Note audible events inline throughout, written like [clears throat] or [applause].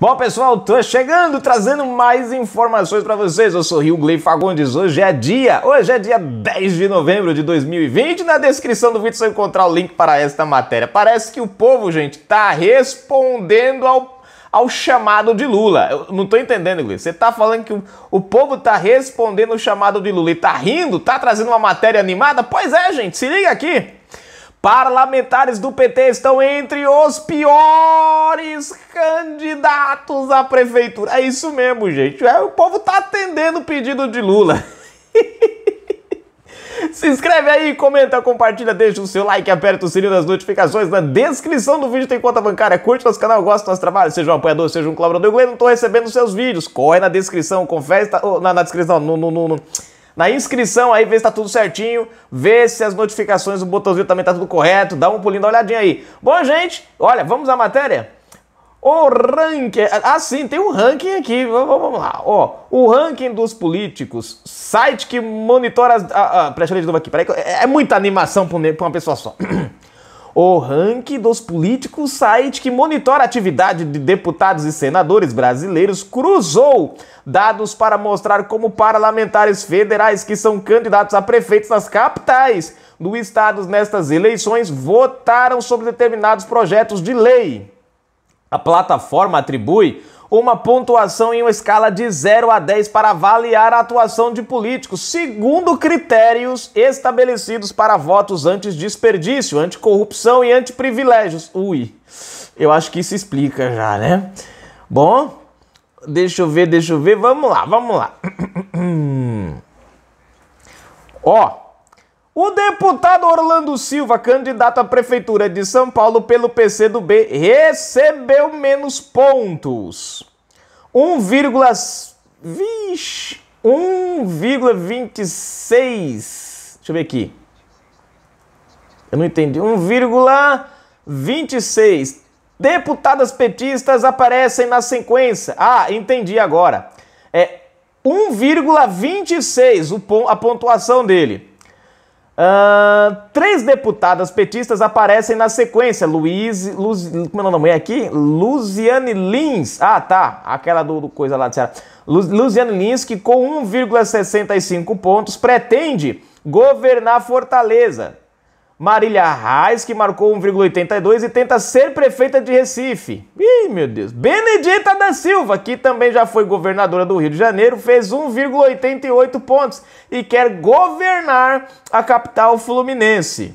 Bom, pessoal, tô chegando trazendo mais informações para vocês. Eu sou Rio Gley Fagundes. Hoje é dia, hoje é dia 10 de novembro de 2020. Na descrição do vídeo você vai encontrar o link para esta matéria. Parece que o povo, gente, tá respondendo ao ao chamado de Lula. Eu não tô entendendo, Gleice. Você tá falando que o, o povo tá respondendo o chamado de Lula e tá rindo, tá trazendo uma matéria animada? Pois é, gente, se liga aqui. Parlamentares do PT estão entre os piores candidatos à prefeitura. É isso mesmo, gente. É, o povo tá atendendo o pedido de Lula. [laughs] Se inscreve aí, comenta, compartilha, deixa o seu like, aperta o sininho das notificações. Na descrição do vídeo tem conta bancária. Curte nosso canal, gosta do nosso trabalho, seja um apoiador, seja um colaborador. Eu não tô recebendo seus vídeos. Corre na descrição, confere. Tá, oh, na, na descrição, no, no, no, no na inscrição aí, ver se tá tudo certinho, ver se as notificações, o botãozinho também tá tudo correto, dá um pulinho, dá uma olhadinha aí. Bom, gente, olha, vamos à matéria? O ranking. Ah, sim, tem um ranking aqui. Vamos lá. Ó, o ranking dos políticos. Site que monitora. As... Ah, ah, presta de novo aqui. Peraí, é, é muita animação pra uma pessoa só. [clears throat] O ranking dos políticos, site que monitora a atividade de deputados e senadores brasileiros, cruzou dados para mostrar como parlamentares federais que são candidatos a prefeitos nas capitais do estado nestas eleições votaram sobre determinados projetos de lei. A plataforma atribui uma pontuação em uma escala de 0 a 10 para avaliar a atuação de políticos, segundo critérios estabelecidos para votos anti-desperdício, anticorrupção e antiprivilégios. Ui, eu acho que isso explica já, né? Bom, deixa eu ver, deixa eu ver. Vamos lá, vamos lá. [clears throat] Ó. O deputado Orlando Silva, candidato à prefeitura de São Paulo pelo PCdoB, recebeu menos pontos. 1, vixe, 1,26. Deixa eu ver aqui. Eu não entendi. 1,26. Deputadas petistas aparecem na sequência. Ah, entendi agora. É 1,26 a pontuação dele. Uh, três deputadas petistas aparecem na sequência. Luiz. Luz, como é o nome é aqui? Luziane Lins. Ah, tá. Aquela do, do coisa lá de Ceará. Luz, Luziane Lins, que com 1,65 pontos pretende governar Fortaleza. Marília Reis, que marcou 1,82 e tenta ser prefeita de Recife. Ih, meu Deus. Benedita da Silva, que também já foi governadora do Rio de Janeiro, fez 1,88 pontos e quer governar a capital fluminense.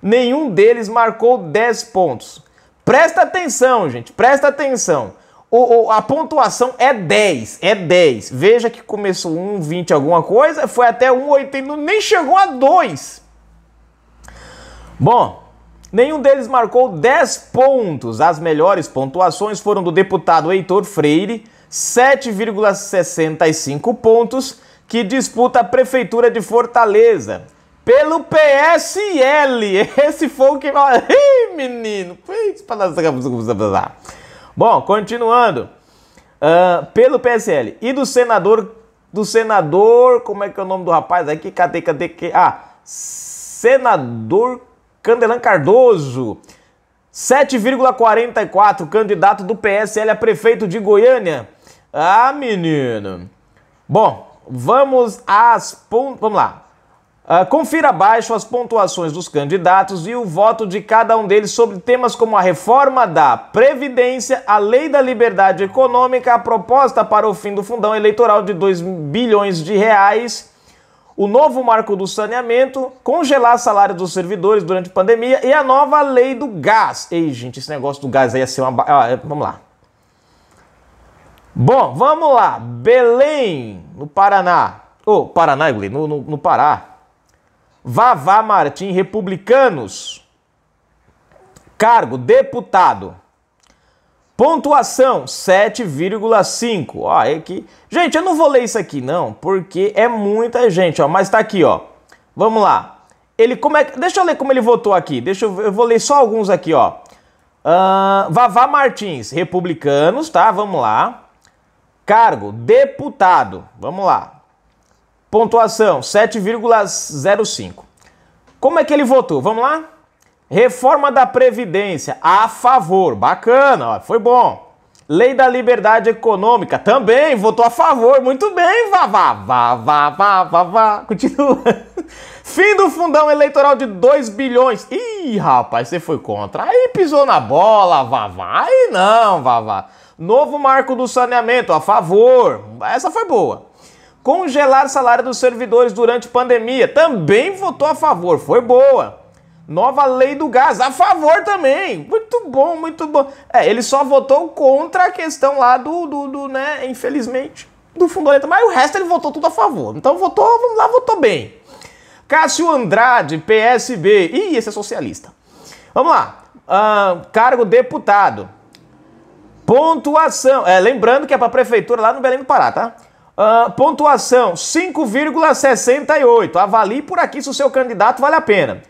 Nenhum deles marcou 10 pontos. Presta atenção, gente, presta atenção. O, o, a pontuação é 10, é 10. Veja que começou 1,20 alguma coisa, foi até 1,80, nem chegou a 2. Bom, nenhum deles marcou 10 pontos. As melhores pontuações foram do deputado Heitor Freire, 7,65 pontos, que disputa a Prefeitura de Fortaleza. Pelo PSL, [laughs] esse foi o que... [laughs] Ih, menino! Bom, continuando. Uh, pelo PSL e do senador... Do senador... Como é que é o nome do rapaz? Aqui, cadê, cadê? Que, ah, senador Candelan Cardoso, 7,44, candidato do PSL a prefeito de Goiânia. Ah, menino. Bom, vamos às pont... vamos lá. Uh, confira abaixo as pontuações dos candidatos e o voto de cada um deles sobre temas como a reforma da Previdência, a Lei da Liberdade Econômica, a proposta para o fim do fundão eleitoral de 2 bilhões de reais o novo marco do saneamento, congelar salário dos servidores durante a pandemia e a nova lei do gás. Ei, gente, esse negócio do gás aí ia ser uma. Ah, é, vamos lá. Bom, vamos lá. Belém, no Paraná. Ô, oh, Paraná, no, no, no Pará. Vavá Martim, republicanos. Cargo, deputado. Pontuação 7,5. Ó, é que Gente, eu não vou ler isso aqui não, porque é muita gente, ó, mas tá aqui, ó. Vamos lá. Ele como é Deixa eu ler como ele votou aqui. Deixa eu, eu vou ler só alguns aqui, ó. Uh, Vavá Martins, republicanos, tá? Vamos lá. Cargo, deputado. Vamos lá. Pontuação 7,05. Como é que ele votou? Vamos lá? Reforma da Previdência, a favor. Bacana, ó, foi bom. Lei da Liberdade Econômica, também votou a favor. Muito bem, vá, vá, vá, vá, vá, vá, vá. Continua. [laughs] Fim do fundão eleitoral de 2 bilhões. Ih, rapaz, você foi contra. Aí pisou na bola, vá, vá. Aí não, vá, vá. Novo marco do saneamento, a favor. Essa foi boa. Congelar salário dos servidores durante pandemia, também votou a favor. Foi boa Nova lei do gás, a favor também. Muito bom, muito bom. É, ele só votou contra a questão lá do, do, do né, infelizmente, do fundoleta. Mas o resto ele votou tudo a favor. Então votou, vamos lá, votou bem. Cássio Andrade, PSB. Ih, esse é socialista. Vamos lá. Uh, cargo deputado. Pontuação. É, lembrando que é para prefeitura lá no Belém do Pará, tá? Uh, pontuação 5,68. Avalie por aqui se o seu candidato vale a pena.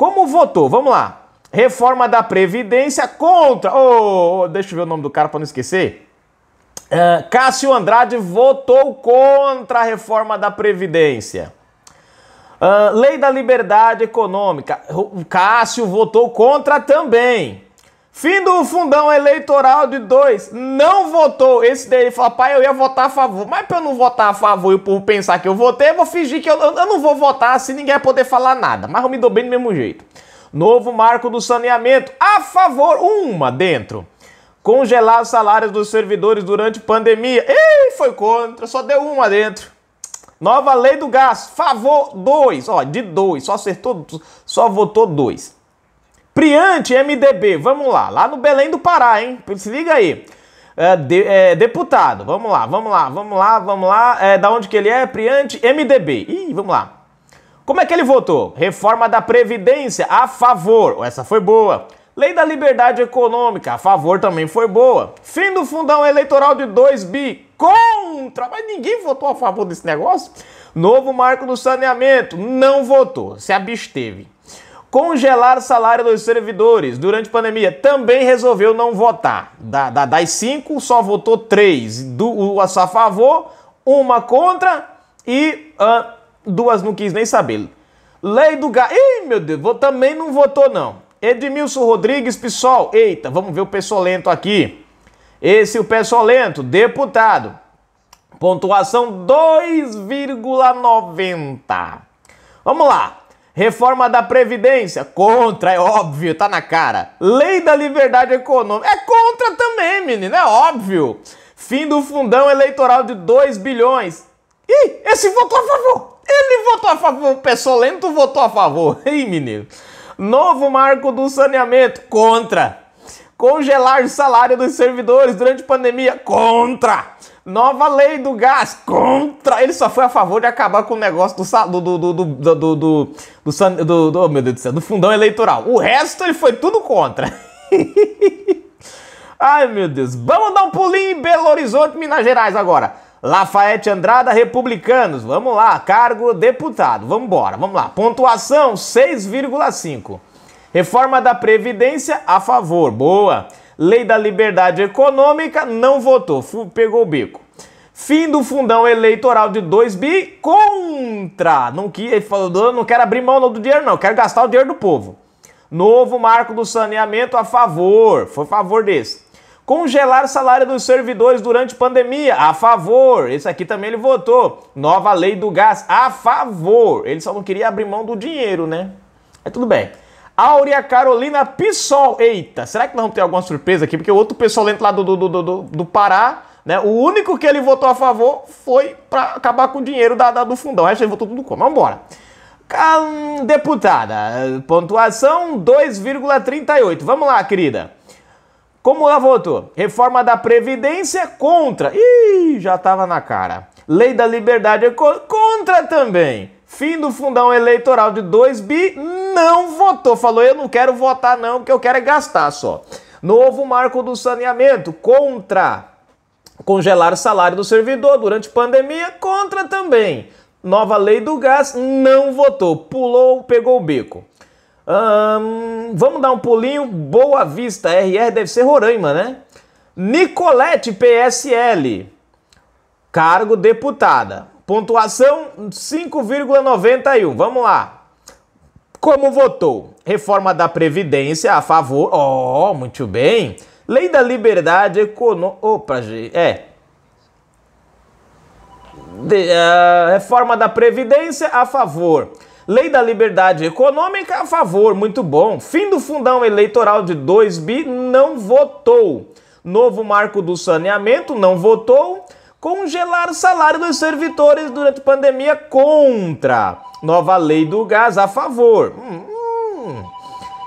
Como votou? Vamos lá. Reforma da Previdência contra. Oh, deixa eu ver o nome do cara para não esquecer. Uh, Cássio Andrade votou contra a reforma da Previdência. Uh, lei da Liberdade Econômica. O Cássio votou contra também. Fim do fundão eleitoral de dois. Não votou. Esse dele falou, pai, eu ia votar a favor. Mas pra eu não votar a favor e o povo pensar que eu votei, eu vou fingir que eu, eu não vou votar assim ninguém vai poder falar nada. Mas eu me dou bem do mesmo jeito. Novo marco do saneamento. A favor, uma dentro. Congelar os salários dos servidores durante pandemia. Ei, foi contra. Só deu uma dentro. Nova lei do gás. Favor, dois. Ó, de dois. Só acertou, só votou dois. Priante, MDB, vamos lá. Lá no Belém do Pará, hein? Se liga aí. É, de, é, deputado, vamos lá, vamos lá, vamos lá, vamos lá. É, da onde que ele é? Priante, MDB. Ih, vamos lá. Como é que ele votou? Reforma da Previdência, a favor. Essa foi boa. Lei da Liberdade Econômica, a favor também foi boa. Fim do fundão eleitoral de 2 bi, contra. Mas ninguém votou a favor desse negócio. Novo marco do saneamento, não votou, se absteve. Congelar o salário dos servidores durante a pandemia também resolveu não votar. Da, da, das cinco, só votou três. Do, a favor, uma contra e uh, duas não quis nem saber. Lei do gás. Ih, meu Deus, vou, também não votou, não. Edmilson Rodrigues Pissol. Eita, vamos ver o Pessolento aqui. Esse o Pessolento, deputado. Pontuação 2,90. Vamos lá. Reforma da Previdência, contra, é óbvio, tá na cara. Lei da Liberdade Econômica, é contra também, menino, é óbvio. Fim do fundão eleitoral de 2 bilhões. Ih, esse votou a favor. Ele votou a favor, o lento votou a favor. [laughs] Ih, menino. Novo marco do saneamento, contra. Congelar o salário dos servidores durante pandemia, contra. Nova lei do gás contra. Ele só foi a favor de acabar com o negócio do do do do do do, do, do, do, do oh, meu Deus do céu, do fundão eleitoral. O resto ele foi tudo contra. [laughs] Ai meu Deus, vamos dar um pulinho em Belo Horizonte, Minas Gerais agora. Lafayette Andrada, Republicanos, vamos lá, cargo deputado, vamos embora, vamos lá. Pontuação 6,5. Reforma da Previdência a favor, boa. Lei da Liberdade Econômica, não votou, pegou o bico. Fim do fundão eleitoral de 2 bi contra. Não, que, ele falou, não quero abrir mão do dinheiro, não, quero gastar o dinheiro do povo. Novo marco do saneamento a favor, foi a favor desse. Congelar salário dos servidores durante pandemia, a favor. Esse aqui também ele votou. Nova lei do gás, a favor. Ele só não queria abrir mão do dinheiro, né? É tudo bem. Áurea Carolina Pissol. Eita, será que nós vamos ter alguma surpresa aqui? Porque o outro pessoal entra lá do, do, do, do, do Pará, né? O único que ele votou a favor foi para acabar com o dinheiro da, da, do fundão. O resto ele votou tudo como. Vamos embora. Deputada, pontuação 2,38. Vamos lá, querida. Como ela votou? Reforma da Previdência contra. Ih, já tava na cara. Lei da Liberdade é contra também. Fim do fundão eleitoral de 2 bi não votou, falou eu não quero votar não, porque eu quero é gastar só. Novo marco do saneamento contra congelar o salário do servidor durante pandemia, contra também. Nova lei do gás não votou, pulou, pegou o bico. Hum, vamos dar um pulinho. Boa Vista, RR deve ser Roraima, né? Nicolete PSL, cargo deputada. Pontuação 5,91. Vamos lá. Como votou? Reforma da Previdência a favor. Oh, muito bem. Lei da Liberdade Econômica. Opa, gente. É. De, uh, reforma da Previdência a favor. Lei da Liberdade Econômica a favor, muito bom. Fim do fundão eleitoral de 2 bi não votou. Novo marco do saneamento não votou. Congelar o salário dos servidores durante pandemia contra. Nova lei do gás a favor. Hum, hum.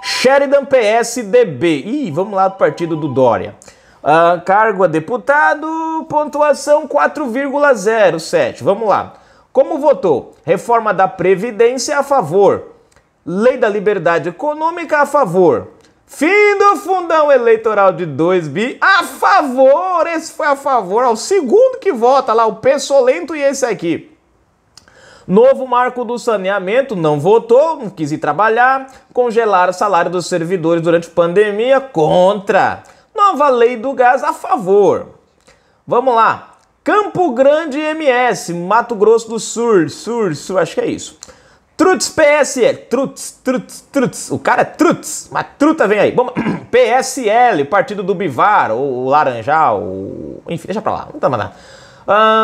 Sheridan PSDB. Ih, vamos lá do partido do Dória. Uh, cargo a deputado, pontuação 4,07. Vamos lá. Como votou? Reforma da Previdência a favor. Lei da Liberdade Econômica a favor. Fim do fundão eleitoral de 2 bi a favor. Esse foi a favor. Ó, o segundo que vota lá, o Pessolento e esse aqui. Novo marco do saneamento, não votou, não quis ir trabalhar. Congelar o salário dos servidores durante pandemia, contra. Nova lei do gás, a favor. Vamos lá. Campo Grande MS, Mato Grosso do Sul, Sul, Sul, acho que é isso. Trutz PSL, Trutz, Trutz, Trutz, o cara é Trutz, mas Truta vem aí. Bom, [clears throat] PSL, partido do Bivar, o Laranjal, o... enfim, deixa pra lá, não tá mandando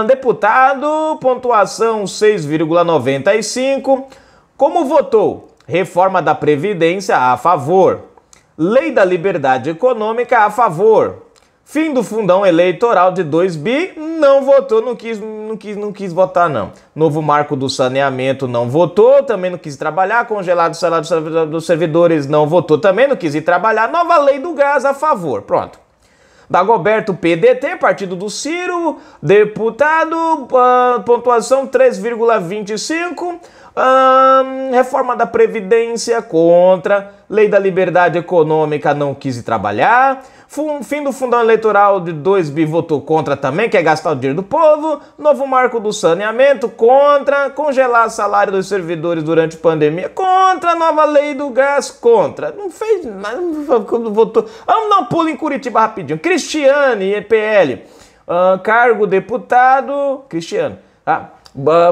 deputado, pontuação 6,95. Como votou? Reforma da Previdência a favor. Lei da Liberdade Econômica a favor. Fim do fundão eleitoral de 2 bi, não votou, não quis, não quis, não quis votar não. Novo marco do saneamento não votou, também não quis trabalhar, congelado o salário dos servidores não votou, também não quis ir trabalhar. Nova lei do gás a favor. Pronto. Dagoberto PDT, partido do Ciro, deputado, ah, pontuação 3,25. Hum, reforma da Previdência contra, Lei da Liberdade Econômica não quis trabalhar, fim do fundão eleitoral de 2 bi votou contra também, quer gastar o dinheiro do povo, novo marco do saneamento contra, congelar salário dos servidores durante pandemia contra, nova lei do gás contra. Não fez nada, [laughs] não votou. Vamos dar um pulo em Curitiba rapidinho. Cristiane, EPL, uh, cargo deputado, Cristiano, Ah, tá?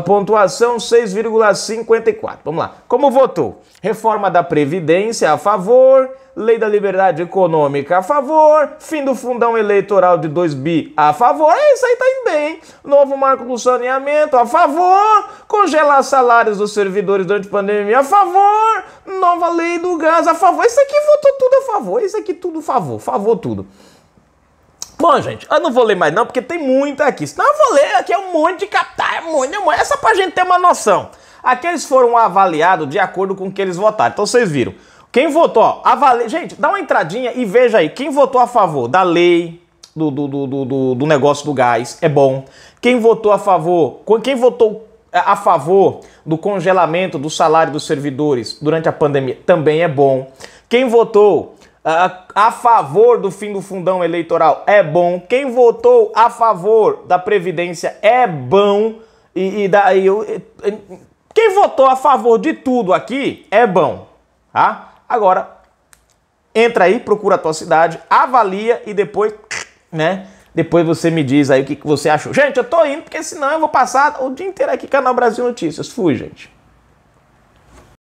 Pontuação 6,54. Vamos lá. Como votou? Reforma da Previdência a favor, Lei da Liberdade Econômica a favor, fim do fundão eleitoral de 2 bi a favor. É, isso aí tá indo bem. Novo marco do saneamento a favor, congelar salários dos servidores durante a pandemia a favor, nova lei do gás a favor. Isso aqui votou tudo a favor. Isso aqui tudo a favor. Favor tudo. Bom, gente, eu não vou ler mais não, porque tem muita aqui. Senão eu vou ler, aqui é um monte de catar, é muito, é muito. É só pra gente ter uma noção. Aqui eles foram avaliados de acordo com o que eles votaram. Então vocês viram. Quem votou, ó, avali... gente, dá uma entradinha e veja aí. Quem votou a favor da lei, do, do, do, do, do negócio do gás, é bom. Quem votou a favor, quem votou é, a favor do congelamento do salário dos servidores durante a pandemia, também é bom. Quem votou a favor do fim do fundão eleitoral é bom. Quem votou a favor da Previdência é bom. E, e daí eu, quem votou a favor de tudo aqui é bom. Tá? Agora, entra aí, procura a tua cidade, avalia e depois, né? Depois você me diz aí o que, que você achou. Gente, eu tô indo, porque senão eu vou passar o dia inteiro aqui, Canal Brasil Notícias. Fui, gente.